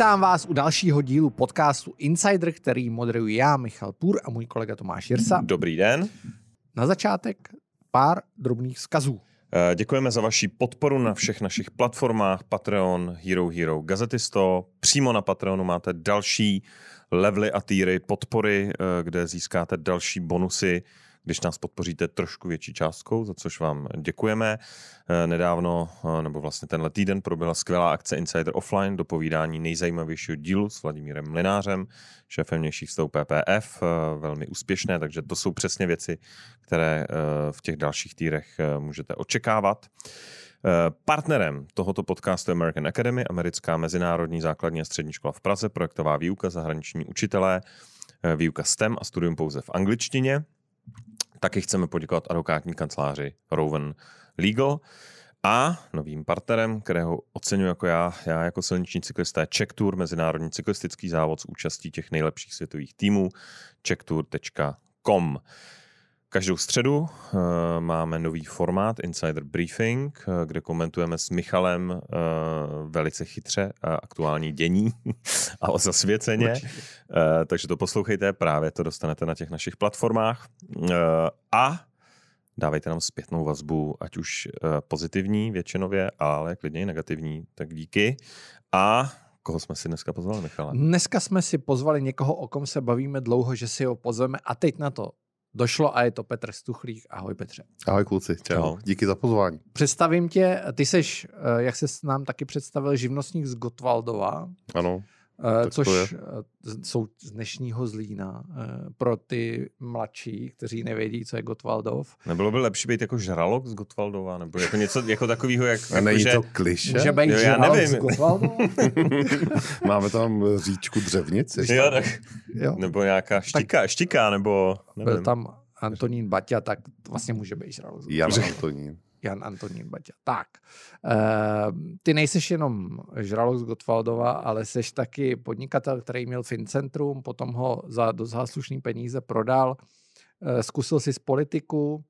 Vítám vás u dalšího dílu podcastu Insider, který moderuji já, Michal Půr a můj kolega Tomáš Jirsa. Dobrý den. Na začátek pár drobných vzkazů. Eh, děkujeme za vaši podporu na všech našich platformách Patreon, Hero Hero, Gazetisto. Přímo na Patreonu máte další levely a týry podpory, eh, kde získáte další bonusy když nás podpoříte trošku větší částkou, za což vám děkujeme. Eh, nedávno, eh, nebo vlastně tenhle týden, proběhla skvělá akce Insider Offline do povídání nejzajímavějšího dílu s Vladimírem Mlinářem, šéfem nějších vztahů PPF, eh, velmi úspěšné, takže to jsou přesně věci, které v těch dalších týrech můžete očekávat. Partnerem tohoto podcastu je American Academy, americká mezinárodní základní a střední škola v Praze, projektová výuka, zahraniční učitelé, výuka STEM a studium pouze v angličtině. Taky chceme poděkovat advokátní kanceláři Rowan Legal a novým partnerem, kterého oceňuji jako já, já jako silniční cyklista, je Czech Tour, mezinárodní cyklistický závod s účastí těch nejlepších světových týmů, checktour.com. Každou středu eh, máme nový formát Insider Briefing, eh, kde komentujeme s Michalem eh, velice chytře aktuální dění a o zasvěceně. Takže to poslouchejte, právě to dostanete na těch našich platformách. A dávejte nám zpětnou vazbu, ať už pozitivní většinově, ale klidně i negativní, tak díky. A Koho jsme si dneska pozvali, Michale? Dneska jsme si pozvali někoho, o kom se bavíme dlouho, že si ho pozveme a teď na to došlo a je to Petr Stuchlík. Ahoj Petře. Ahoj kluci, čau. Ahoj. Díky za pozvání. Představím tě, ty seš, eh, jak se nám taky představil, živnostník z Gotwaldova. Ano. Tak což eh, jsou z dnešního zlína eh, pro ty mladší, kteří nevědí, co je Gotwaldov. Nebylo by lepší být jako žralok z Gotwaldova, nebo jako něco jako takového, jak... A není jako, to že... kliše? Může být jo, já nevím. z Gotwaldova? Máme tam říčku dřevnic? Ještě? Jo, tak. Jo. Nebo nějaká štika, tak, štika nebo... Nevím. Byl tam Antonín Baťa, tak vlastně může být žralok. Jan Antonín. Jan Antonín Baťa. Tak, e, ty nejseš jenom žralok z Gottwaldova, ale seš taky podnikatel, který měl Fincentrum, potom ho za dost slušný peníze prodal, E, zkusil si z politiku,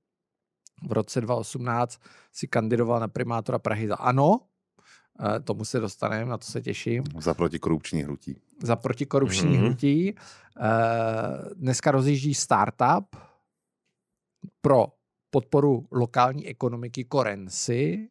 v roce 2018 si kandidoval na primátora Prahy za ANO, e, tomu se dostaneme, na to se těším. Za protikorupční hnutí. Za protikorupční mm-hmm. hnutí. E, dneska rozjíždí startup pro podporu lokální ekonomiky Korensi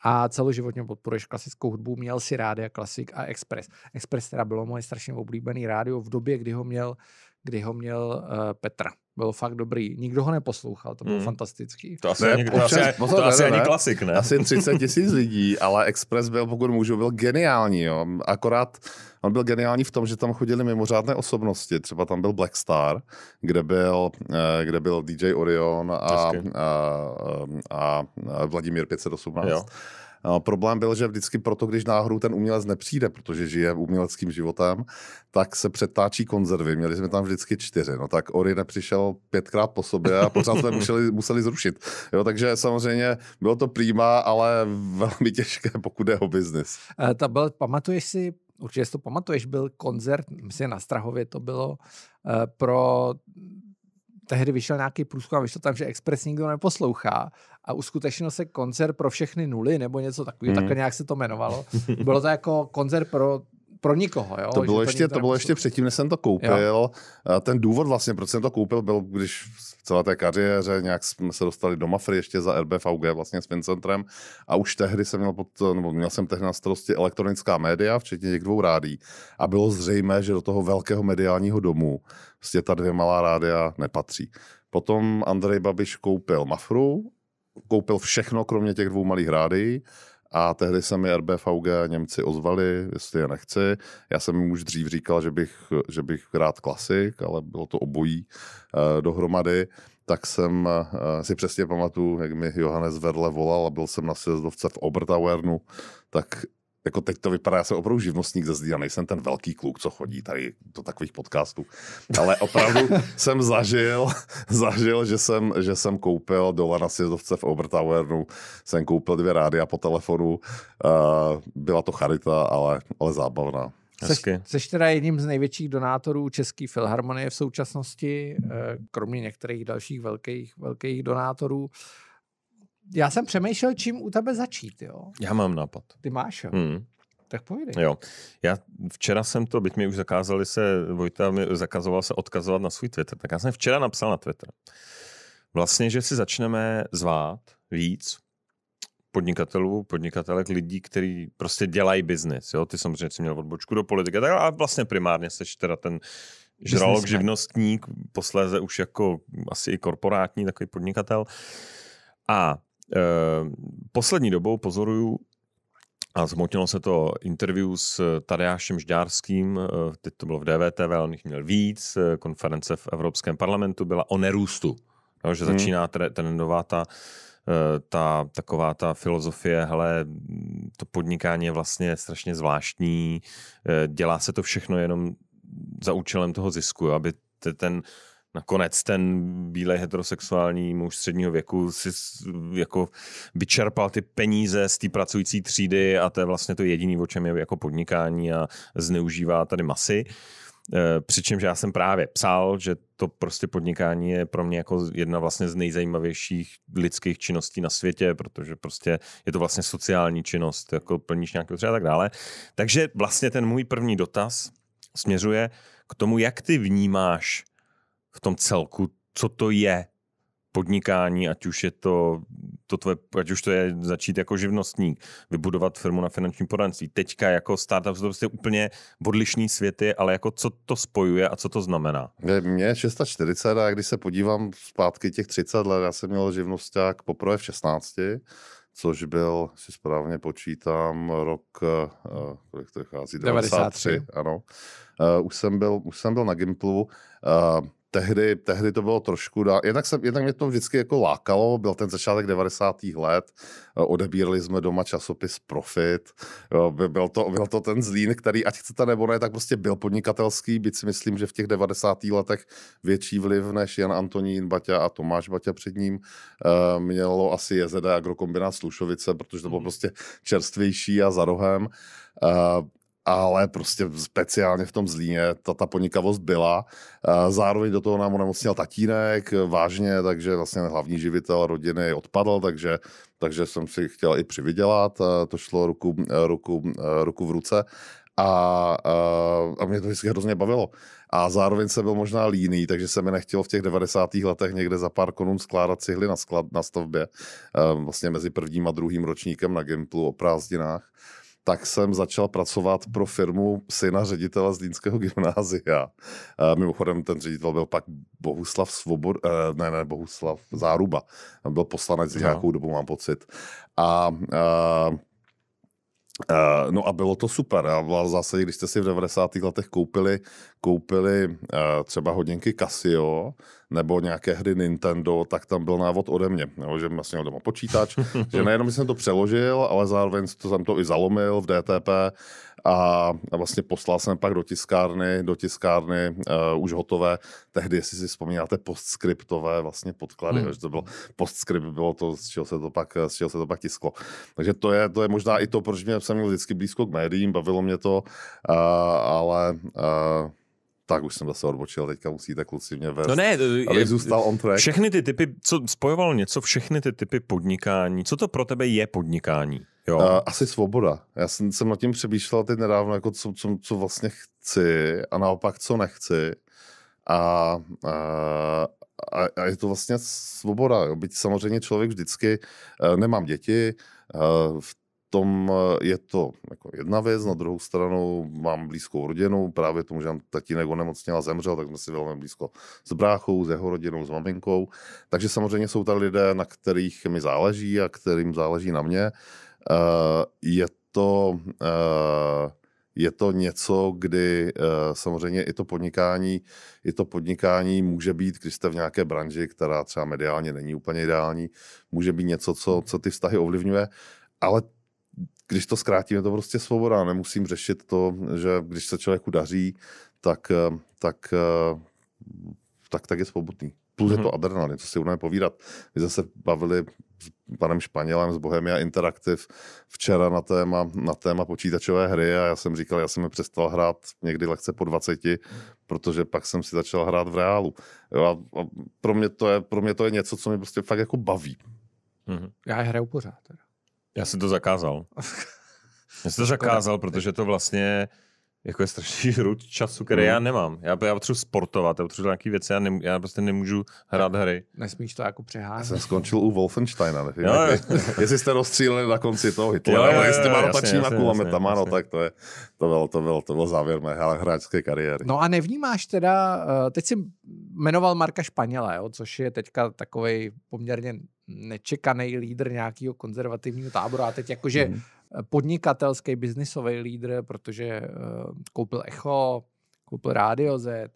a celoživotně podporuješ klasickou hudbu. Měl si rádia Klasik a Express. Express teda bylo moje strašně oblíbený rádio v době, kdy ho měl, kdy ho měl uh, Petra byl fakt dobrý. Nikdo ho neposlouchal, to bylo hmm. fantastický. To asi, ne, ani, občas, to asi, pozor, to asi ne, ani klasik, ne? Asi 30 tisíc lidí, ale Express byl, pokud můžu, byl geniální. Jo. Akorát on byl geniální v tom, že tam chodili mimořádné osobnosti. Třeba tam byl Black Star, kde byl, eh, kde byl DJ Orion a, a, a, a Vladimír 518. Jo. Eh, problém byl, že vždycky proto, když náhodou ten umělec nepřijde, protože žije uměleckým životem, tak se přetáčí konzervy. Měli jsme tam vždycky čtyři. No tak Ori nepřišel pětkrát po sobě a pořád jsme museli, museli zrušit. Jo, takže samozřejmě bylo to přímá, ale velmi těžké, pokud je o biznis. Eh, ta byl, pamatuješ si, určitě si to pamatuješ, byl koncert, myslím na Strahově to bylo, eh, pro tehdy vyšel nějaký průzkum a vyšlo tam, že Express nikdo neposlouchá a uskutečnil se koncert pro všechny nuly nebo něco takového, hmm. takhle nějak se to jmenovalo. Bylo to jako koncert pro pro nikoho. Jo? To bylo, ještě, to, to bylo ještě předtím, než jsem to koupil. Jo. A ten důvod vlastně, proč jsem to koupil, byl, když v celé té kariéře nějak jsme se dostali do Mafry ještě za RBVG vlastně s Vincentrem a už tehdy jsem měl, pod, nebo měl jsem tehdy na starosti elektronická média, včetně těch dvou rádí. A bylo zřejmé, že do toho velkého mediálního domu prostě ta dvě malá rádia nepatří. Potom Andrej Babiš koupil Mafru koupil všechno, kromě těch dvou malých rádií. A tehdy se mi RBVG Němci ozvali, jestli je nechci. Já jsem jim už dřív říkal, že bych, že bych rád klasik, ale bylo to obojí eh, dohromady. Tak jsem eh, si přesně pamatuju, jak mi Johannes Verle volal a byl jsem na sjezdovce v Obertauernu, tak jako teď to vypadá, já jsem opravdu živnostník ze a nejsem ten velký kluk, co chodí tady do takových podcastů, ale opravdu jsem zažil, zažil že, jsem, že jsem koupil dole na sjezdovce v Obertauernu, jsem koupil dvě rádia po telefonu, uh, byla to charita, ale, ale zábavná. Jsi, Seš teda jedním z největších donátorů České filharmonie v současnosti, eh, kromě některých dalších velkých, velkých donátorů. Uh, já jsem přemýšlel, čím u tebe začít, jo? Já mám nápad. Ty máš, jo? Hmm. Tak povídej. Jo. Já včera jsem to, byť mi už zakázali se, Vojta mi zakazoval se odkazovat na svůj Twitter, tak já jsem včera napsal na Twitter. Vlastně, že si začneme zvát víc podnikatelů, podnikatelek, lidí, kteří prostě dělají biznis. Ty samozřejmě si měl odbočku do politiky a vlastně primárně seš teda ten žralok, živnostník, posléze už jako asi i korporátní takový podnikatel. A Eh, poslední dobou pozoruju a zmotnilo se to interview s Tadeášem Žďárským, eh, teď to bylo v DVTV, on jich měl víc, eh, konference v Evropském parlamentu byla o nerůstu. No, že hmm. začíná trendová ta, ta taková ta filozofie, hele, to podnikání je vlastně strašně zvláštní, dělá se to všechno jenom za účelem toho zisku, aby ten nakonec ten bílej heterosexuální muž středního věku si jako vyčerpal ty peníze z té pracující třídy a to je vlastně to jediný, o čem je jako podnikání a zneužívá tady masy. E, přičemž já jsem právě psal, že to prostě podnikání je pro mě jako jedna vlastně z nejzajímavějších lidských činností na světě, protože prostě je to vlastně sociální činnost, jako plníš nějaký třeba a tak dále. Takže vlastně ten můj první dotaz směřuje k tomu, jak ty vnímáš v tom celku, co to je podnikání, ať už je to, to tvoje, ať už to je začít jako živnostník, vybudovat firmu na finanční poradenství. Teďka jako startup jsou to prostě úplně odlišní světy, ale jako co to spojuje a co to znamená? Mně je 640 a když se podívám zpátky těch 30 let, já jsem měl živnosták poprvé v 16, což byl, si správně počítám, rok, eh, kolik to vychází, 93, 93. ano. Uh, už, jsem byl, už jsem byl na Gimplu. Uh, tehdy, tehdy to bylo trošku dál. Jednak, se, jednak mě to vždycky jako lákalo, byl ten začátek 90. let, odebírali jsme doma časopis Profit, jo, byl, to, byl to ten zlín, který, ať chcete nebo ne, tak prostě byl podnikatelský, byť si myslím, že v těch 90. letech větší vliv než Jan Antonín Baťa a Tomáš Baťa před ním eh, mělo asi JZD Agrokombinát Slušovice, protože to bylo mhm. prostě čerstvější a za rohem. Eh, ale prostě speciálně v tom zlíně ta, ta ponikavost byla. Zároveň do toho nám onemocněl tatínek vážně, takže vlastně hlavní živitel rodiny odpadl, takže, takže jsem si chtěl i přivydělat, to šlo ruku, ruku, ruku v ruce. A, a, a mě to vždycky hrozně bavilo. A zároveň jsem byl možná líný, takže se mi nechtělo v těch 90. letech někde za pár korun skládat cihly na, sklad, na stavbě, vlastně mezi prvním a druhým ročníkem na Gimplu o prázdninách tak jsem začal pracovat pro firmu syna ředitele Línského gymnázia. Mimochodem ten ředitel byl pak Bohuslav Svobod, eh, ne, ne, Bohuslav Záruba. Byl poslanec no. nějakou dobu, mám pocit. A, a Uh, no a bylo to super. A v zásadě, když jste si v 90. letech koupili, koupili eh, třeba hodinky Casio, nebo nějaké hry Nintendo, tak tam byl návod ode mě, jo, že vlastně měl doma počítač, že nejenom jsem to přeložil, ale zároveň to, jsem to i zalomil v DTP a vlastně poslal jsem pak do tiskárny, do tiskárny uh, už hotové, tehdy, jestli si vzpomínáte, postskriptové vlastně podklady, hmm. že to bylo postskript, bylo to, z čeho se to pak, z čeho se to pak tisklo. Takže to je, to je možná i to, proč mě jsem měl vždycky blízko k médiím, bavilo mě to, uh, ale uh, tak už jsem zase odbočil, teďka musíte kluci mě vést. No ne, aby zůstal on track. Všechny ty typy, co spojovalo něco, všechny ty typy podnikání, co to pro tebe je podnikání? Jo. Uh, asi svoboda. Já jsem, jsem nad tím přemýšlel teď nedávno, jako co, co, co vlastně chci a naopak co nechci. A, a, eh, a, a je to vlastně svoboda. Jo. Byť samozřejmě člověk vždycky, uh, nemám děti, uh, v tom eh, je to jako jedna věc, na druhou stranu mám blízkou rodinu, právě tomu, že tatínek onemocněl a zemřel, tak jsme si velmi blízko s bráchou, s jeho rodinou, s maminkou. Takže samozřejmě jsou tady lidé, na kterých mi záleží a kterým záleží na mě. Eh, je to, eh, je to něco, kdy samozřejmě i to podnikání, i to podnikání může být, když jste v nějaké branži, která třeba mediálně není úplně ideální, může být něco, co, co ty vztahy ovlivňuje, ale když to zkrátím, je to prostě svoboda. Nemusím řešit to, že když se člověku daří, tak, eh, tak, eh, tak, tak je svobodný. Plus mm-hmm. je to mhm. adrenalin, co si budeme povídat. My jsme se bavili s panem Španělem z Bohemia Interactive včera na téma, na téma počítačové hry a já jsem říkal, já jsem je přestal hrát někdy lehce po 20, protože pak jsem si začal hrát v reálu. Jo, a, a pro, mě to je, pro mě to je něco, co mě prostě fakt jako baví. Mm-hmm. Já je hraju pořád. Teda. Já jsem to zakázal. Já jsem to zakázal, protože to vlastně jako je strašný hrud času, který hmm. já mhm. nemám. Já, já potřebuji sportovat, já potřebuji nějaké věci, já, nem, já prostě nemůžu hrát hry. Nesmíš to jako přeházet. Já jsem skončil u Wolfensteina, nevím, jo, jak, jestli jste rozstříleli na konci toho Hitlera, jo, jo, jo, jestli má rotačníma kulometama, no tak to, je, to, bylo, to, bylo, to bylo závěr mé hráčské kariéry. No a nevnímáš teda, eh, teď jsi jmenoval Marka Španěla, jo, což je teďka takový poměrně nečekaný lídr nějakého konzervativního tábora a teď jakože hmm podnikatelský, biznisový lídr, protože eh, koupil Echo, koupil Radio Z,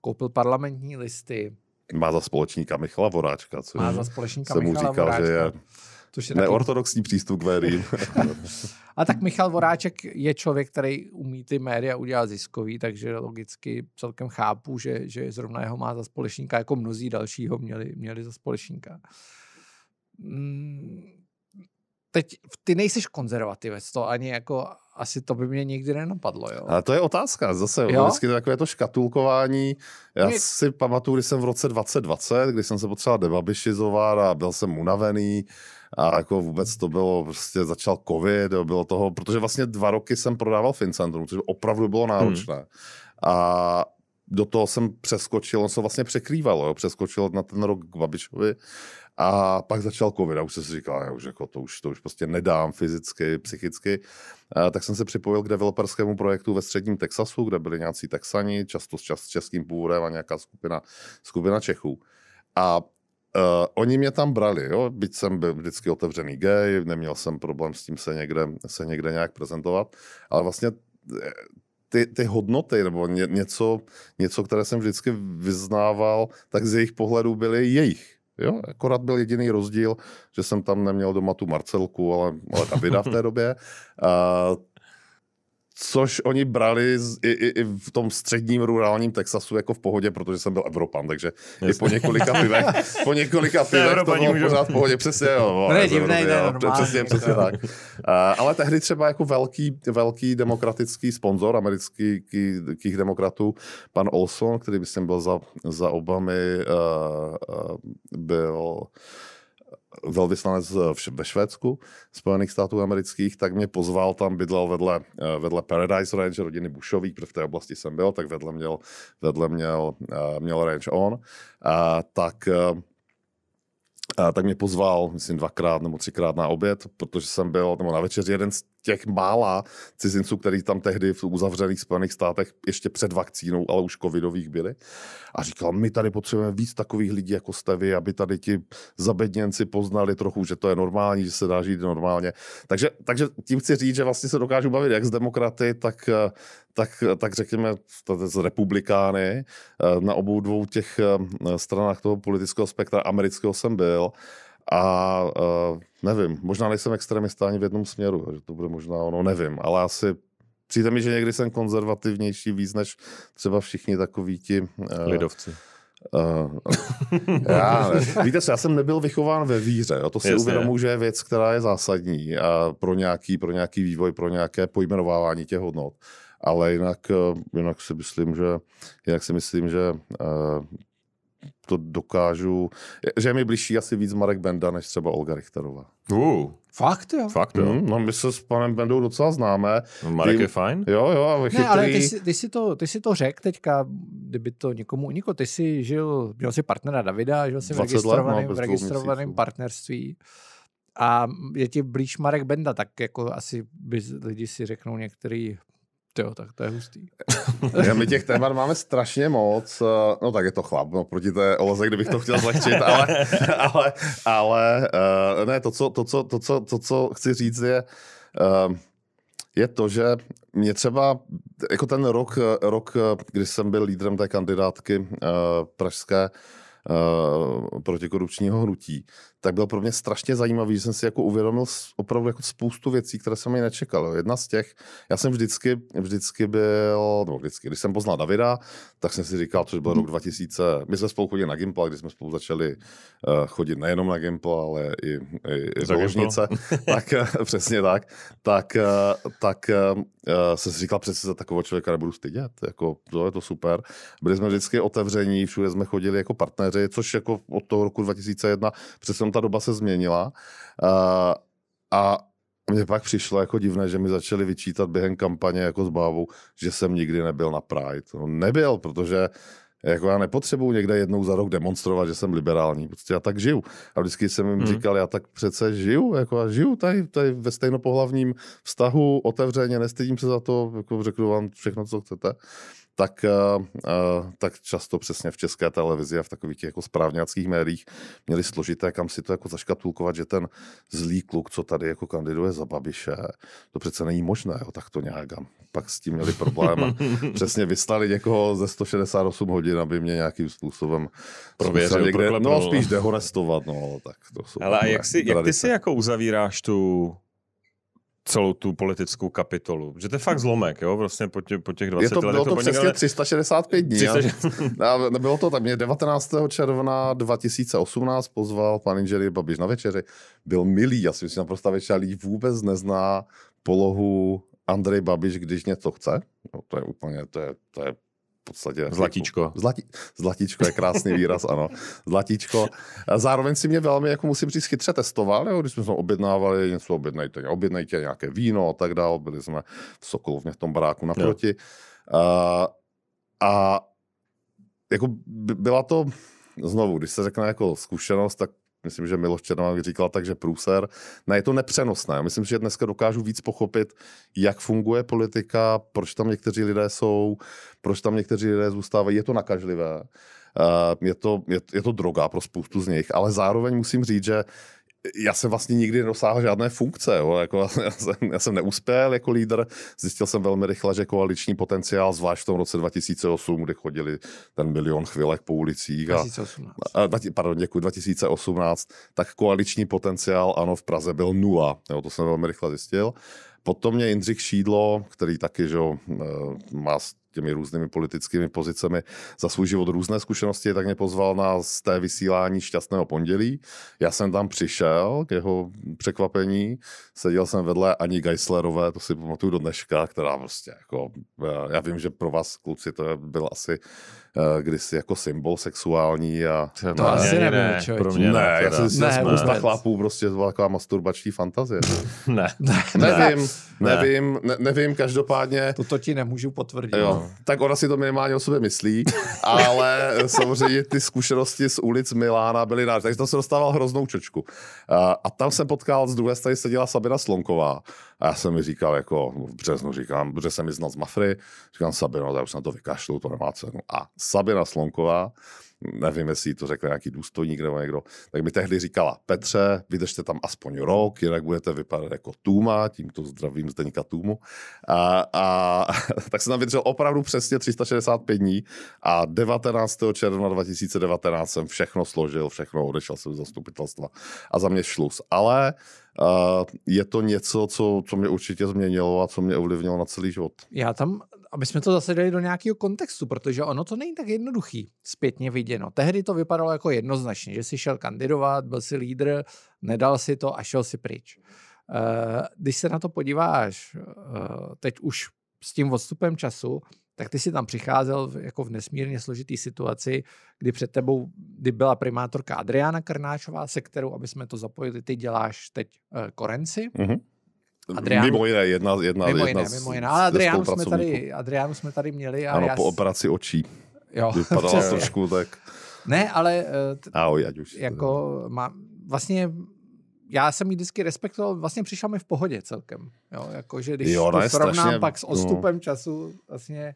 koupil parlamentní listy. Má za společníka Michala Voráčka, což Má za společníka jsem Michala mu říkal, Voráčka. že je Což je Neortodoxní taky... přístup k médiím. a tak Michal Voráček je člověk, který umí ty média udělat ziskový, takže logicky celkem chápu, že, že zrovna jeho má za společníka, jako mnozí dalšího měli, měli za společníka. Mm, teď ty nejsiš konzervativec, to ani jako asi to by mě nikdy nenapadlo, jo. A to je otázka, zase jo? vždycky to takové to škatulkování. Já mě... si pamatuju, když jsem v roce 2020, když jsem se potřeboval debabišizovat a byl jsem unavený a jako vůbec to bylo, prostě začal covid, bylo toho, protože vlastně dva roky jsem prodával Fincentrum, což opravdu bylo náročné. Hmm. A do toho jsem přeskočil, on se vlastně překrývalo, jo, přeskočil na ten rok k Babišovi a pak začal covid a už jsem si říkal, já už jako to už, to už prostě nedám fyzicky, psychicky. A tak jsem se připojil k developerskému projektu ve středním Texasu, kde byli nějací Texani, často s, čas, s českým původem a nějaká skupina, skupina Čechů. A Uh, oni mě tam brali, jo? byť jsem byl vždycky otevřený gay, neměl jsem problém s tím se někde, se někde nějak prezentovat, ale vlastně e, ty, ty hodnoty nebo ně, něco, něco, které jsem vždycky vyznával, tak z jejich pohledu byly jejich. Jo, akorát byl jediný rozdíl, že jsem tam neměl doma tu Marcelku, ale, ale Davida v té době. A, což oni brali z, i, i, i v tom středním rurálním Texasu jako v pohodě, protože jsem byl Evropan, takže Jasne. i po několika pivech, po několika pivech to bylo můžu... pořád v pohodě, přesně jo. Ne, divný, ne, Přesně, přesně tak. ale tehdy třeba jako velký, velký demokratický sponzor amerických demokratů, pan Olson, který jsem byl za, za Obamy, uh, uh, byl velvyslanec eh, ve Švédsku, Spojených států amerických, tak mě pozval, tam bydlel vedle, eh, vedle Paradise Range rodiny Bušových, protože v té oblasti jsem byl, tak vedle měl, vedle měl, eh, měl range on. A, tak a, tak mě pozval, myslím, dvakrát nebo třikrát na oběd, protože jsem byl, nebo na večeři, jeden z těch mála cizinců, který tam tehdy v uzavřených Spojených státech ještě před vakcínou, ale už covidových byli. A říkal, my tady potřebujeme víc takových lidí, jako jste vy, aby tady ti zabedněnci poznali trochu, že to je normální, že se dá žít normálně. Takže, takže tím chci říct, že vlastně se dokážu bavit jak z demokraty, tak, tak, tak řekněme z republikány. Na obou dvou těch stranách toho politického spektra amerického jsem byl. A uh, nevím, možná nejsem extremista ani v jednom směru, že to bude možná ono, nevím, ale asi přijde mi, že někdy jsem konzervativnější víc než třeba všichni takoví ti... Uh, Lidovci. Uh, já Víte se, já jsem nebyl vychován ve víře. Jo? To si uvědomuji, že je věc, která je zásadní a pro, nějaký, pro nějaký vývoj, pro nějaké pojmenovávání těch hodnot. Ale jinak, jinak si myslím, že, jinak si myslím, že uh, to dokážu, že je mi blížší asi víc Marek Benda než třeba Olga Richterová. Uh. Fakt jo? Fakt jo. Mm, no my se s panem Bendou docela známe. No, Marek Ty, je fajn? Jo, jo. A chytrý... ne, ale ty jsi, ty jsi to, ty jsi to řekl teďka, kdyby to někomu uniklo. Ty jsi žil, měl jsi partnera Davida, žil jsi v no, registrovaném, prostě v registrovaném partnerství a je ti blíž Marek Benda, tak jako asi by lidi si řeknou některý Jo, tak to je hustý. My těch témat máme strašně moc. No tak je to chlap, no proti té Olze, kdybych to chtěl zlehčit, ale, ale, ale eh, ne, to co, to, co, to, co, to, co chci říct je, eh, je to, že mě třeba, jako ten rok, rok, kdy jsem byl lídrem té kandidátky eh, pražské, Eh, protikorupčního hnutí, tak byl pro mě strašně zajímavý, že jsem si jako uvědomil opravdu jako spoustu věcí, které jsem mi nečekal. Jedna z těch, já jsem vždycky, vždycky byl, nebo vždycky, když jsem poznal Davida, tak jsem si říkal, což byl mhm. rok 2000, my jsme spolu chodili na Gimpla, když jsme spolu začali eh, chodit nejenom na Gimpo, ale i, i, i Ložnice, tak eh, přesně tak, tak, tak jsem si říkal, přece za takového člověka nebudu stydět, jako to je to super. Byli jsme vždycky otevření, všude jsme chodili jako partneři, kariéře, což jako od toho roku 2001 přesně ta doba se změnila. A, a mně pak přišlo jako divné, že mi začali vyčítat během kampaně jako s bávou, že jsem nikdy nebyl na Pride. No nebyl, protože jako já nepotřebuju někde jednou za rok demonstrovat, že jsem liberální, prostě já tak žiju. A vždycky jsem jim mhm. říkal, já tak přece žiju, jako já žiju tady, tady ve stejnopohlavním vztahu, otevřeně, nestydím se za to, jako řeknu vám všechno, co chcete tak, eh, eh, tak často přesně v české televizi a v takových těch jako správňáckých médiích měli složité, kam si to jako zaškatulkovat, že ten zlý kluk, co tady jako kandiduje za Babiše, to přece není možné, jo, tak to nějak. A pak s tím měli problém. A přesně vystali někoho ze 168 hodin, aby mě nějakým způsobem prověřil někde, no spíš no. dehonestovat, no tak to jsou Ale jak, si, jak ty si jako uzavíráš tu celou tu politickou kapitolu. Že to je fakt zlomek, jo, vlastně po, tě, po těch 20 letech. Bylo to, to přesně 365 dní. 360... A bylo to tam, mě 19. června 2018 pozval pan inženýr Babiš na večeři. Byl milý, já si myslím, naprosto většina lidí vůbec nezná polohu Andrej Babiš, když něco chce. No, to je úplně, to je, to je podstatě... Jako zlatíčko. Zlati, zlatíčko je krásný výraz, ano. Zlatíčko. A zároveň si mě velmi, jako musím říct, chytře testoval, jo? když jsme objednávali něco, objednejte, objednejte nějaké víno a tak dále, byli jsme v Sokolovně v tom baráku naproti. A, a jako byla to, znovu, když se řekne jako zkušenost, tak myslím, že Miloš Černovák říkal tak, že průser. Ne, je to nepřenosné. Myslím, že dneska dokážu víc pochopit, jak funguje politika, proč tam někteří lidé jsou, proč tam někteří lidé zůstávají. Je to nakažlivé. Eh, je to, je, je to droga pro spoustu z nich, ale zároveň musím říct, že já jsem vlastně nikdy nedosáhl žádné funkce. Jo. Jako, já, jsem, já jsem neuspěl jako lídr. Zjistil jsem velmi rychle, že koaliční potenciál, zvlášť v tom roce 2008, kdy chodili ten milion chvilek po ulicích. A, 2018. A, pardon, děkuji, 2018. Tak koaliční potenciál, ano, v Praze byl nula. Jo, to jsem velmi rychle zjistil. Potom mě Jindřich Šídlo, který taky že, eh, má těmi různými politickými pozicemi za svůj život různé zkušenosti, tak mě pozval na té vysílání Šťastného pondělí. Já jsem tam přišel k jeho překvapení, seděl jsem vedle Ani Geislerové, to si pamatuju do dneška, která prostě jako, eh, já vím, že pro vás kluci to byl asi eh, kdysi jako symbol sexuální a... To ne, asi nebyl, ne, pro mě ne, ne já jsem si ne, spousta chlapů prostě to byla taková masturbační fantazie. ne, ne, nevím, ne. nevím, ne, nevím, každopádně... To ti nemůžu potvrdit. Jo, tak ona si to minimálně o sobě myslí, ale samozřejmě ty zkušenosti z ulic Milána byly náš. Takže tam se dostával hroznou čočku. A tam jsem potkal, z druhé strany seděla Sabina Slonková. A já jsem mi říkal, jako v březnu říkám, že jsem ji znal z Mafry, říkám Sabino, já už na to vykašlu, to nemá cenu. A Sabina Slonková, nevím, jestli to řekl nějaký důstojník nebo někdo, tak mi tehdy říkala, Petře, vydržte tam aspoň rok, jinak budete vypadat jako Tuma, tímto zdravím Zdeníka Tůmu. A, a tak jsem tam vydržel opravdu přesně 365 dní a 19. června 2019 jsem všechno složil, všechno odešel jsem z zastupitelstva a za mě šlus. Ale Uh, je to něco, co, co mě určitě změnilo a co mě ovlivnilo na celý život. Já tam aby jsme to zase dali do nějakého kontextu, protože ono to není tak jednoduchý, zpětně viděno. Tehdy to vypadalo jako jednoznačně, že si šel kandidovat, byl si lídr, nedal si to a šel si pryč. Eh, když se na to podíváš eh, teď už s tím odstupem času, tak ty si tam přicházel jako v nesmírně složitý situaci, kdy před tebou kdy byla primátorka Adriana Krnáčová, se kterou, aby jsme to zapojili, ty děláš teď eh, korenci. Mm-hmm Adrián, mimo jiné, jedna, jedna, mimo jiné, jedna mimo jiné. Ale Adriánu jsme, tady, Adriánu jsme tady měli. A ano, já... po operaci očí. Jo. Vypadala trošku tak... Ne, ale... Eh, t- Ahoj, ať už. Jako, má, vlastně já jsem ji vždycky respektoval, vlastně přišla mi v pohodě celkem. Jo, jako, že když jo, to srovnám strašně, pak s no. odstupem no. času, vlastně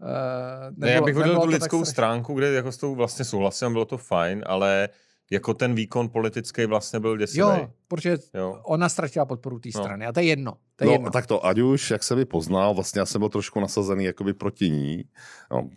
Uh, eh, nebylo, ne, já bych hodil tu lidskou stránku, kde jako s tou vlastně souhlasím, bylo to fajn, ale uh, jako ten výkon politický vlastně byl děsivý. Jo, protože jo. ona ztratila podporu té no. strany no. a to je jedno. To je no, jedno. tak to, ať už, jak se by poznal, vlastně já jsem byl trošku nasazený jakoby proti ní. No,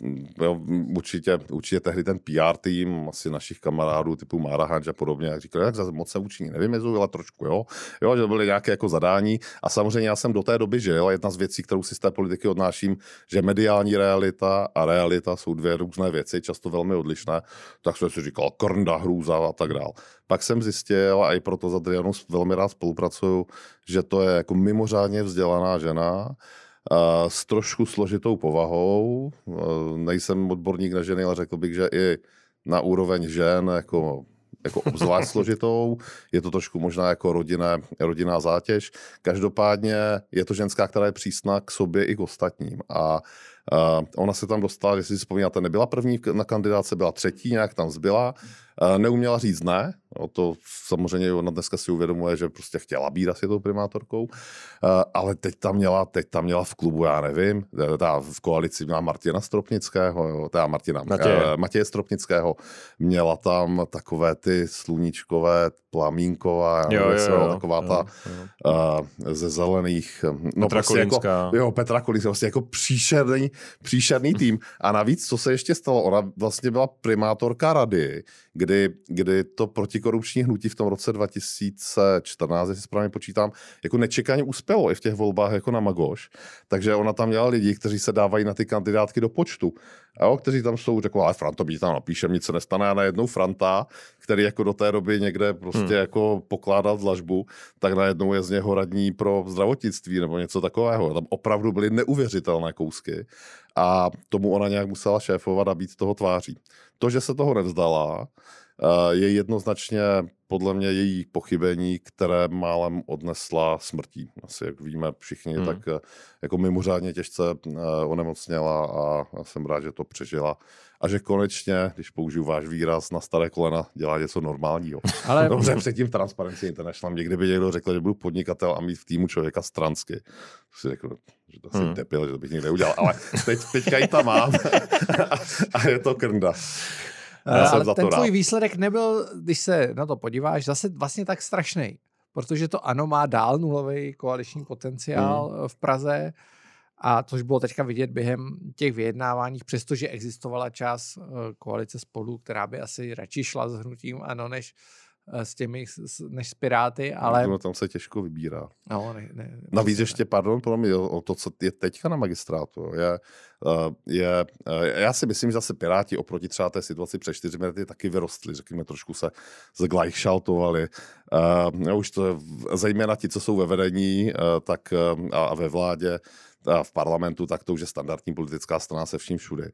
jo, určitě, určitě tehdy ten PR tým, asi našich kamarádů typu Mára Hanč a podobně, jak říkali, jak moc se vůči ní ale trošku, jo. Jo, že byly nějaké jako zadání. A samozřejmě já jsem do té doby žil. Jedna z věcí, kterou si z té politiky odnáším, že mediální realita a realita jsou dvě různé věci, často velmi odlišné. Tak jsem si říkal, krnda hrůza, a tak dále. Pak jsem zjistil, a i proto s Adrianou velmi rád spolupracuju, že to je jako mimořádně vzdělaná žena, s trošku složitou povahou. Nejsem odborník na ženy, ale řekl bych, že i na úroveň žen jako jako obzvlášť složitou, je to trošku možná jako rodinné, rodinná zátěž. Každopádně je to ženská, která je přísná k sobě i k ostatním. A uh, Uh, ona se tam dostala, jestli si vzpomínáte, nebyla první na kandidáce, byla třetí, nějak tam zbyla. Uh, neuměla říct ne, o to samozřejmě ona dneska si uvědomuje, že prostě chtěla být asi tou primátorkou, uh, ale teď tam měla, teď tam měla v klubu, já nevím, ta v koalici měla Martina Stropnického, jo, teda Martina, Matěje. Uh, Matěje Stropnického, měla tam takové ty sluníčkové, plamínková, jo, jo, jo, jo, taková jo, ta jo. Uh, ze zelených, no Petra prostě Kolínská. jako, jo, Petra Kolínská, prostě jako příšerný, příšerný hm. tým. A navíc, co se ještě stalo, ona vlastně byla primátorka rady, kdy, kdy to protikorupční hnutí v tom roce 2014, jestli správně počítám, jako nečekaně uspělo i v těch volbách jako na Magoš. Takže ona tam měla lidi, kteří se dávají na ty kandidátky do počtu jo, kteří tam jsou, řekl, ale Franta mi tam napíše, nic se nestane a najednou Franta, který jako do té doby někde prostě hmm. jako pokládal dlažbu, tak najednou je z něho radní pro zdravotnictví nebo něco takového. Tam opravdu byly neuvěřitelné kousky a tomu ona nějak musela šéfovat a být toho tváří. To, že se toho nevzdala, Eh, je jednoznačně podle mě její pochybení, které málem odnesla smrtí. Asi jak víme všichni, hmm. tak eh, jako mimořádně těžce eh, onemocněla a jsem rád, že to přežila. A že konečně, když použiju váš výraz, na staré kolena dělá něco normálního. Ale... Dobře, předtím Transparency International někdy by někdo řekl, že budu podnikatel a mít v týmu člověka stransky. si řekl, že to jsem hmm. debil, že to bych nikdy neudělal. Ale teď, teďka ji tam mám a, a je to krnda. Já eh, jsem za ten to tvůj výsledek nebyl, když se na to podíváš, zase vlastně tak strašný, protože to ano má dál nulový koaliční potenciál mm. v Praze, a což bylo teďka vidět během těch vyjednávání, přestože existovala část eh, koalice spolu, která by asi radši šla s hnutím ano, než Eh, s těmi, než s Piráty, no, ale... No, tam se těžko vybírá. No, ne, ne, Navíc ne. ještě, pardon, pro mě, o to, co je teďka na magistrátu, je, eh, je, eh, já si myslím, že zase Piráti oproti třeba té situaci před čtyřmi lety taky vyrostli, řekněme, trošku se zglajšaltovali. Uh, už to, zejména ti, co jsou ve vedení uh, tak, uh, a ve vládě, v parlamentu, tak to už je standardní politická strana se vším všude.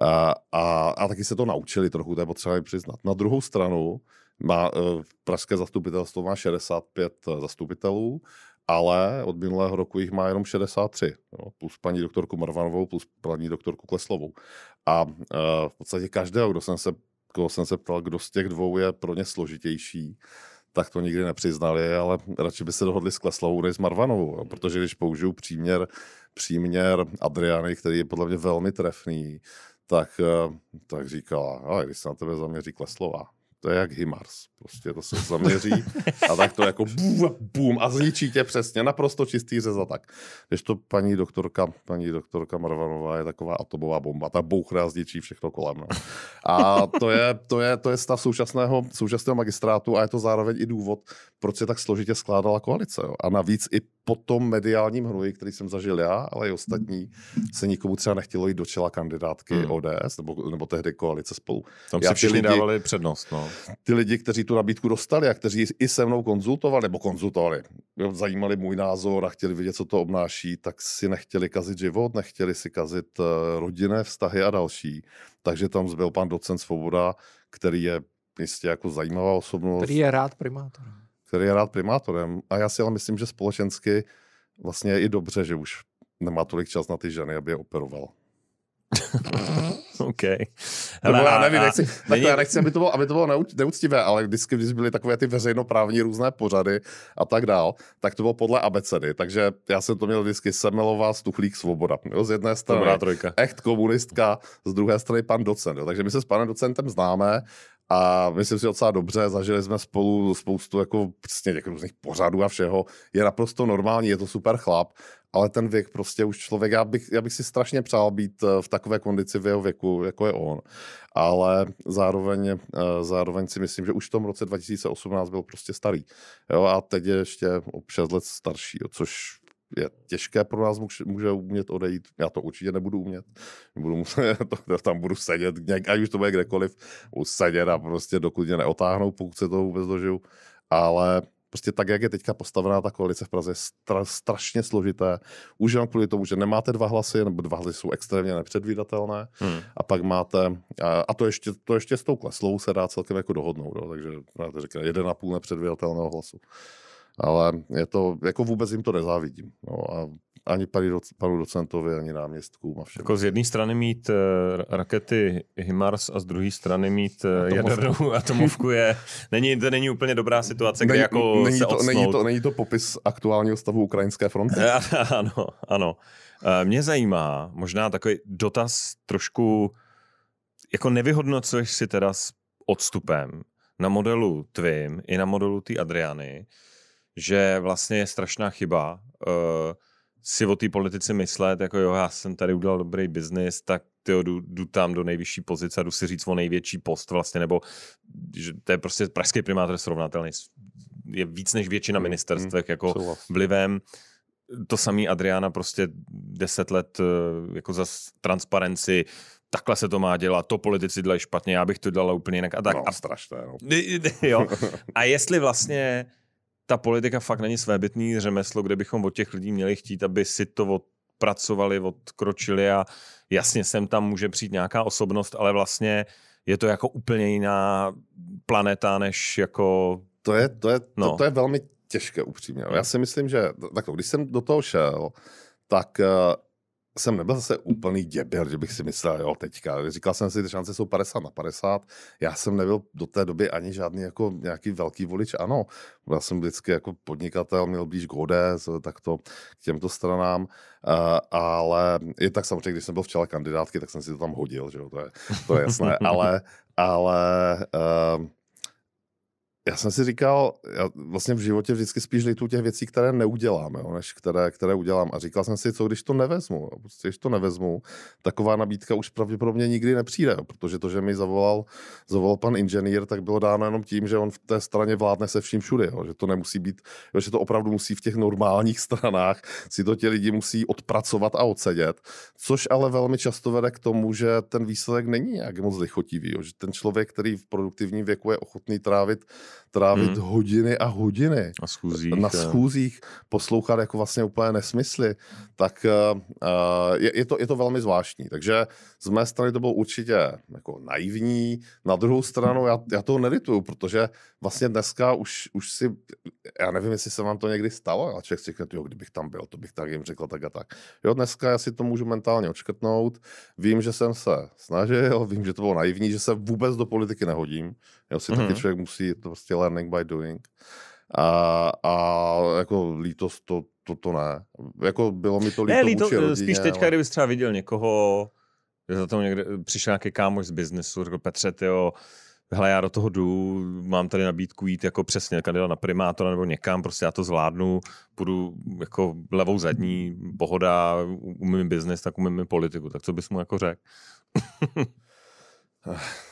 A, a, a taky se to naučili trochu, to je potřeba přiznat. Na druhou stranu, má, eh, pražské zastupitelstvo má 65 eh, zastupitelů, ale od minulého roku jich má jenom 63, jo, plus paní doktorku Marvanovou, plus paní doktorku Kleslovou. A eh, v podstatě každého, kdo jsem, se, koho jsem se ptal, kdo z těch dvou je pro ně složitější, tak to nikdy nepřiznali, ale radši by se dohodli s Kleslovou než s Marvanovou, jo, protože když použiju příměr, příměr Adriany, který je podle mě velmi trefný, tak, tak říkala, ale když se na tebe zaměří Kleslova, to je jak Himars. Prostě to se zaměří a tak to jako bum, bum a zničí tě přesně. Naprosto čistý a tak, Když to paní doktorka, paní doktorka Marvanová je taková atomová bomba, ta bouchne a zničí všechno kolem. No. A to je, to, je, to je stav současného, současného magistrátu a je to zároveň i důvod, proč se tak složitě skládala koalice. Jo. A navíc i po tom mediálním hnoji, který jsem zažil já, ale i ostatní, se nikomu třeba nechtělo jít do čela kandidátky hmm. ODS nebo, nebo tehdy koalice spolu. Tam já si všichni lidi, dávali přednost. No. Ty lidi, kteří tu nabídku dostali a kteří i se mnou konzultovali, nebo konzultovali, zajímali můj názor a chtěli vidět, co to obnáší, tak si nechtěli kazit život, nechtěli si kazit eh, rodinné vztahy a další. Takže tam zbyl pan docent Svoboda, který je jistě jako zajímavá osobnost. Který je rád primátor který je rád primátorem. A já si ale myslím, že společensky vlastně je i dobře, že už nemá tolik čas na ty ženy, aby je operoval. OK. Hele, já nevím, a, nechci, a, tak není... já nechci, aby to bylo, aby to bylo neúctivé, ale vždycky, když byly takové ty veřejnoprávní různé pořady a tak dál, tak to bylo podle abecedy. Takže já jsem to měl vždycky Semelová, Stuchlík, Svoboda. Jo? Z jedné strany Dobrá trojka. echt komunistka, z druhé strany pan docent. Jo? Takže my se s panem docentem známe a myslím si docela dobře, zažili jsme spolu spoustu jako přesně těch jako různých pořadů a všeho. Je naprosto normální, je to super chlap, ale ten věk prostě už člověk, já bych, já bych si strašně přál být eh, v takové kondici v jeho věku, jako je on. Ale zároveň, eh, zároveň si myslím, že už v tom roce 2018 byl prostě starý. Jo, a teď je ještě o 6 let starší, jo, což je těžké pro nás může umět odejít. Já to určitě nebudu umět. Budu muset, to, tam budu sedět, ať už to bude kdekoliv, sedět a prostě dokud mě neotáhnou, pokud se toho vůbec dožiju. Ale prostě tak, jak je teďka postavená ta koalice v Praze, je stra, strašně složité. Už jenom kvůli tomu, že nemáte dva hlasy, nebo dva hlasy jsou extrémně nepředvídatelné. Hmm. A pak máte, a, a to, ještě, to ještě s tou kleslou se dá celkem jako dohodnout. No, takže máte říkat, jeden a půl nepředvídatelného hlasu ale je to, jako vůbec jim to nezávidím. No a ani panu docentovi, ani náměstkům a všem. Jako z jedné strany mít eh, rakety HIMARS a z druhé strany mít eh, atomovku. jadernou atomovku je, není, to není úplně dobrá situace, kde není, jako není to, není, to, není to popis aktuálního stavu ukrajinské fronty? ano, ano. Eh, mě zajímá možná takový dotaz trošku, jako nevyhodnocuješ si teda s odstupem na modelu tvým i na modelu ty Adriany, že vlastně je strašná chyba uh, si o té politici myslet, jako jo, já jsem tady udělal dobrý biznis, tak ty jdu, jdu tam do nejvyšší pozice a jdu si říct o největší post vlastně, nebo že to je prostě pražský primátor srovnatelný, je víc než většina mm, ministerstvech, mm, jako souhlas. vlivem. To samý Adriana prostě deset let eh, jako za transparenci, takhle se to má dělat, to politici dělají špatně, já bych to dělal úplně jinak a tak. No, a strašné, no. jo. A jestli vlastně ta politika fakt není svébytný řemeslo, kde bychom od těch lidí měli chtít, aby si to od pracovali, odkročili a jasně sem tam může přijít nějaká osobnost, ale vlastně je to jako úplně jiná planeta, než jako... To je, to je, no. to, to je velmi těžké upřímně. Já hmm. si myslím, že tak, když jsem do toho šel, tak eh, jsem nebyl zase úplný děbil, že bych si myslel, jo, teďka. Říkal jsem si, že šance jsou 50 na 50. Já jsem nebyl do té doby ani žádný jako nějaký velký volič. Ano, já jsem vždycky jako podnikatel měl blíž godé, tak to k těmto stranám. Uh, ale je tak samozřejmě, když jsem byl v čele kandidátky, tak jsem si to tam hodil, že jo, to je, to je jasné. ale ale uh, já jsem si říkal, já vlastně v životě vždycky spíš litu těch věcí, které neudělám, jo, než které, které udělám. A říkal jsem si, co když to nevezmu. Jo. Prostě, když to nevezmu, taková nabídka už pravděpodobně nikdy nepřijde, jo, protože to, že mi zavolal, zavolal pan inženýr, tak bylo dáno jenom tím, že on v té straně vládne se vším všude, jo, že to nemusí být, jo, že to opravdu musí v těch normálních stranách, si to ti lidi musí odpracovat a odsedět, což ale velmi často vede k tomu, že ten výsledek není nějak moc lichotivý, jo, že ten člověk, který v produktivním věku je ochotný trávit trávit hmm. hodiny a hodiny na schůzích, na schůzích poslouchat jako vlastně úplně nesmysly, tak eh, eh, je, je, to, je to velmi zvláštní. Takže z mé strany to bylo určitě jako naivní. Na druhou stranu já, já to nelituju, protože vlastně dneska už, už si, já nevím, jestli se vám to někdy stalo, ale člověk si řekne, jo, kdybych tam byl, to bych tak jim řekl tak a tak. Jo, dneska já si to můžu mentálně odškrtnout. Vím, že jsem se snažil, vím, že to bylo naivní, že se vůbec do politiky nehodím. Jo, si mm-hmm. taky mhm. člověk musí, je to prostě learning by doing. A, a jako lítost to, to, to ne. Jako bylo mi to líto, ne, líto eh, rodině, Spíš teďka, ale... kdybys třeba viděl někoho, že za tom někde eh, přišel nějaký kámoš z biznesu, řekl Petře, tyjo, hele, já do toho jdu, mám tady nabídku jít jako přesně kandidát na primátora nebo někam, prostě já to zvládnu, půjdu jako levou zadní, pohoda, umím biznes, tak umím politiku, tak co bys mu jako řekl?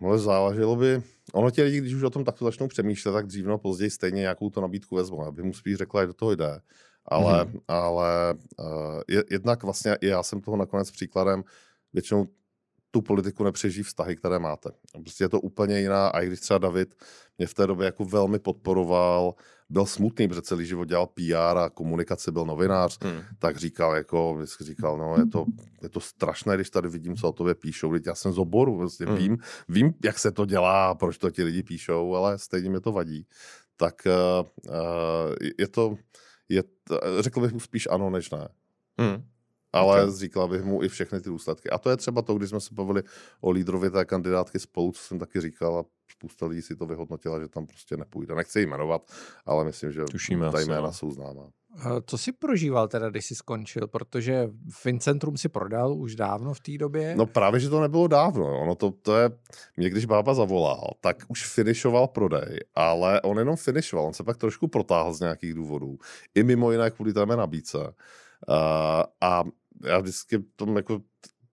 No, ale záleželo by, ono ti lidi, když už o tom takto začnou přemýšlet, tak dřív nebo později stejně nějakou to nabídku vezmu. Aby mu spíš řekla, že do toho jde. Ale, mm-hmm. ale uh, je, jednak vlastně i já jsem toho nakonec příkladem, většinou tu politiku nepřežijí vztahy, které máte. Prostě je to úplně jiná. A i když třeba David mě v té době jako velmi podporoval, byl smutný, protože celý život dělal PR a komunikaci, byl novinář, hmm. tak říkal jako, říkal, no je to, je to strašné, když tady vidím, co o tobě píšou, Lidi, já jsem z oboru, vlastně hmm. vím, vím, jak se to dělá, proč to ti lidi píšou, ale stejně mi to vadí. Tak uh, je to, je, řekl bych spíš ano, než ne. Hmm ale okay. říkala bych mu i všechny ty důsledky. A to je třeba to, když jsme se bavili o lídrovi té kandidátky spolu, co jsem taky říkal a spousta lidí si to vyhodnotila, že tam prostě nepůjde. Nechci jí jmenovat, ale myslím, že Tušíme ta jména no. jsou známá. Co jsi prožíval teda, když jsi skončil? Protože Fincentrum si prodal už dávno v té době. No právě, že to nebylo dávno. Ono to, to je, mě když bába zavolal, tak už finišoval prodej, ale on jenom finišoval, on se pak trošku protáhl z nějakých důvodů. I mimo jiné kvůli téme nabídce. Uh, a já vždycky tom jako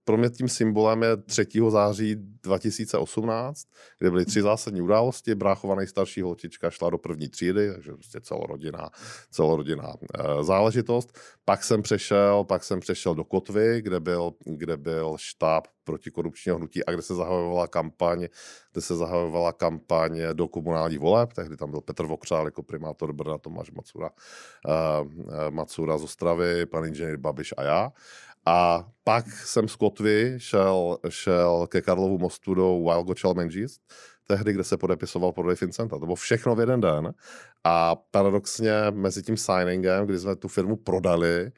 pro mě tím symbolem je 3. září 2018, kde byly tři zásadní události. Bráchova nejstarší holčička šla do první třídy, takže prostě celorodinná, celorodinná eh, záležitost. Pak jsem přešel, pak jsem přešel do Kotvy, kde byl, kde byl štáb protikorupčního hnutí a kde se zahajovala kampaň, kde se zahajovala kampaň do komunálních voleb. Tehdy tam byl Petr Vokřál jako primátor Brna, Tomáš Macura, uh, Macura z Ostravy, pan inženýr Babiš a já. Uh, a pak jsem z Kotvy šel, šel ke Karlovu mostu do Wilgo Challenges, tehdy, kde se podepisoval prodej Fincenta. To bylo všechno v jeden den. A paradoxně mezi tím signingem, kdy jsme tu firmu prodali,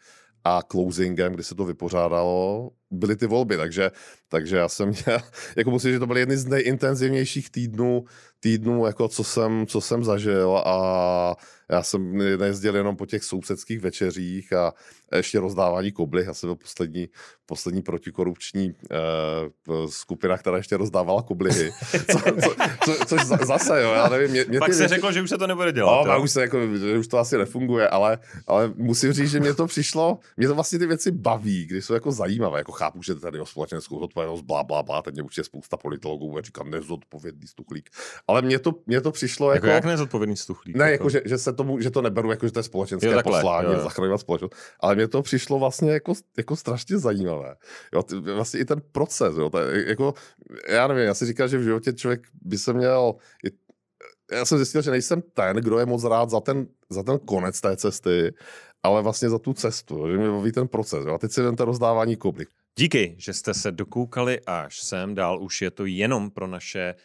a closingem, kdy se to vypořádalo, byly ty volby, takže, takže já jsem měl, jako musím, že to byly jedny z nejintenzivnějších týdnů, týdnů jako co jsem, co jsem zažil a já jsem nejezdil jenom po těch sousedských večeřích a ještě rozdávání koblih, já jsem byl poslední, poslední protikorupční eh, skupina, která ještě rozdávala koblihy, co, co, co, což zase, jo, já nevím. Mě, mě Pak se věci... řeklo, že už se to nebude dělat. No, už, se, jako, že už to asi nefunguje, ale, ale musím říct, že mě to přišlo, mě to vlastně ty věci baví, když jsou jako zajímavé, jako chápu, že tady o společenskou zodpovědnost, blá, blá, blá, teď mě je spousta politologů a říkám, nezodpovědný stuchlík. Ale mně to, mě to přišlo jako... jako jak nezodpovědný stuchlík? Ne, jako, jako že, že, se tomu, že to neberu, jako že to je společenské jo, takhle, poslání, zachraňovat společnost. Ale mně to přišlo vlastně jako, jako strašně zajímavé. Jo, ty, vlastně i ten proces, jo, to jako, já nevím, já si říkám, že v životě člověk by se měl, já jsem zjistil, že nejsem ten, kdo je moc rád za ten, za ten konec té cesty, ale vlastně za tu cestu, že mi baví ten proces. Jo. A teď si vemte rozdávání koblik. Díky, že jste se dokoukali až sem. Dál už je to jenom pro naše eh,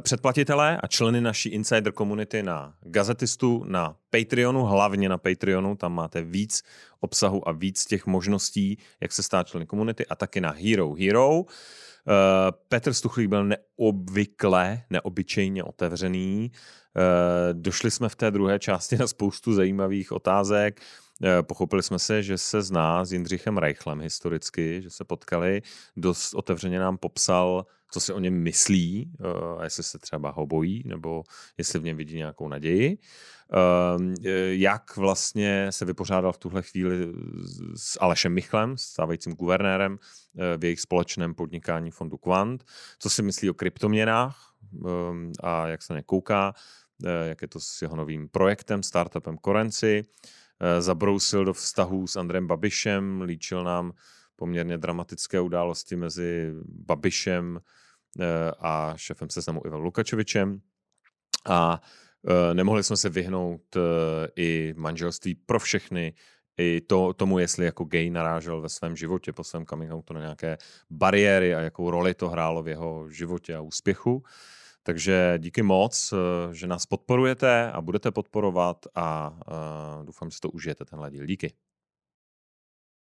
předplatitelé a členy naší insider komunity na Gazetistu, na Patreonu, hlavně na Patreonu, tam máte víc obsahu a víc těch možností, jak se stát členy komunity a taky na Hero Hero. Eh, Petr Stuchlík byl neobvykle, neobyčejně otevřený. Eh, došli jsme v té druhé části na spoustu zajímavých otázek. Eh, pochopili jsme se, že se zná s Jindřichem Reichlem historicky, že se potkali. Dost otevřeně nám popsal, co si o něm myslí, eh, a jestli se třeba ho bojí, nebo jestli v něm vidí nějakou naději. Ehm, eh, jak vlastně se vypořádal v tuhle chvíli s Alešem Michlem, stávajícím guvernérem v jejich společném podnikání fondu Quant, co si myslí o kryptoměnách ehm, a jak se na ně kouká, jak je to s jeho novým projektem, startupem Korenci Eh, zabrousil do vztahů s Andrem Babišem, líčil nám poměrně dramatické události mezi Babišem eh, a šefem seznamu Ivan Lukačovičem. A eh, nemohli jsme se vyhnout i manželství pro všechny, i to, tomu, jestli jako gay narážel ve svém životě po svém coming outu na nějaké bariéry a jakou roli to hrálo v jeho životě a úspěchu. Uh, takže díky moc, eh, že nás podporujete a budete podporovat a eh, doufám, že si to užijete tenhle díl. Díky.